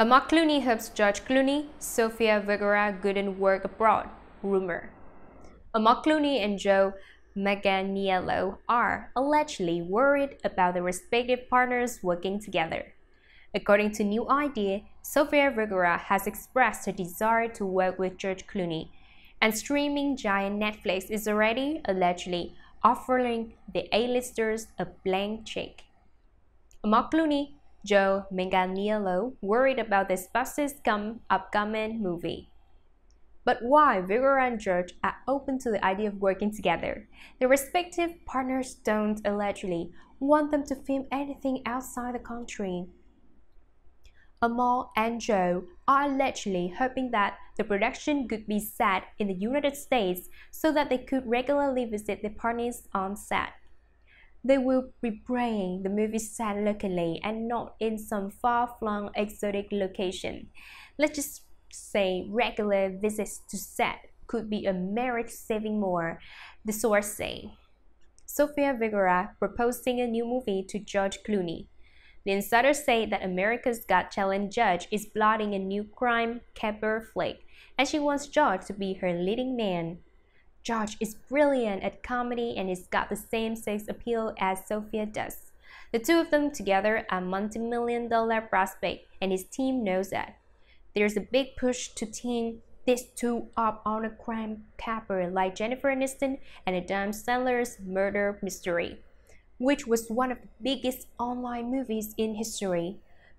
Amok Clooney helps Judge Clooney, Sophia Vergara and work abroad. Rumor. Amok Clooney and Joe Meganiello are allegedly worried about their respective partners working together. According to New Idea, Sofia Vergara has expressed her desire to work with George Clooney, and streaming giant Netflix is already allegedly offering the A-listers a blank check. Mark Clooney Joe Manganiello worried about this bus's come upcoming movie. But why Vigor and George are open to the idea of working together. Their respective partners don't allegedly want them to film anything outside the country. Amal and Joe are allegedly hoping that the production could be set in the United States so that they could regularly visit the partners on set. They will be playing the movie set locally and not in some far flung exotic location. Let's just say regular visits to set could be a merit saving more, the source say. Sofia Vergara proposing a new movie to George Clooney. The insider say that America's Got Talent judge is plotting a new crime caper flick, and she wants George to be her leading man. George is brilliant at comedy and he's got the same sex appeal as Sophia does. The two of them together are multi-million dollar prospect and his team knows that. There's a big push to team these two up on a crime caper like Jennifer Aniston and Adam Sandler's murder mystery, which was one of the biggest online movies in history.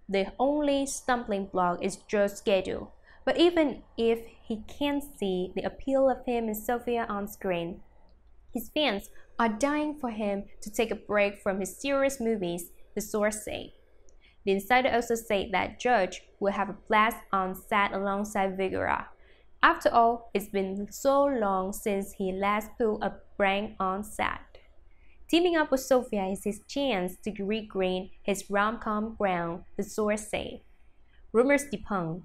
The only stumbling block is Joe's schedule. But even if he can't see the appeal of him and Sophia on screen, his fans are dying for him to take a break from his serious movies, the source said. The insider also said that Judge will have a blast on set alongside Vigora. After all, it's been so long since he last pulled a prank on set. Teaming up with Sophia is his chance to regain his rom-com ground, the source said. Rumors debunked.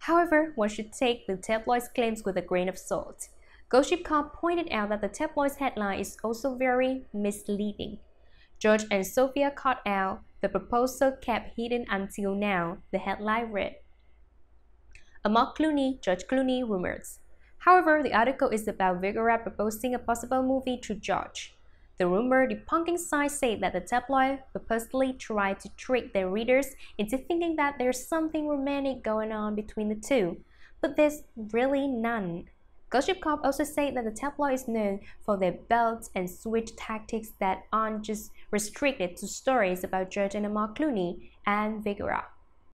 However, one should take the tabloid's claims with a grain of salt. Goshipcom pointed out that the tabloid's headline is also very misleading. George and Sophia caught out the proposal kept hidden until now, the headline read. Among Clooney, George Clooney rumors. However, the article is about Vigora proposing a possible movie to George. The rumor debunking site said that the tabloid purposely tried to trick their readers into thinking that there's something romantic going on between the two, but there's really none. Gossip Cop also said that the tabloid is known for their belt and switch tactics that aren't just restricted to stories about George and Mark Clooney and Vigora.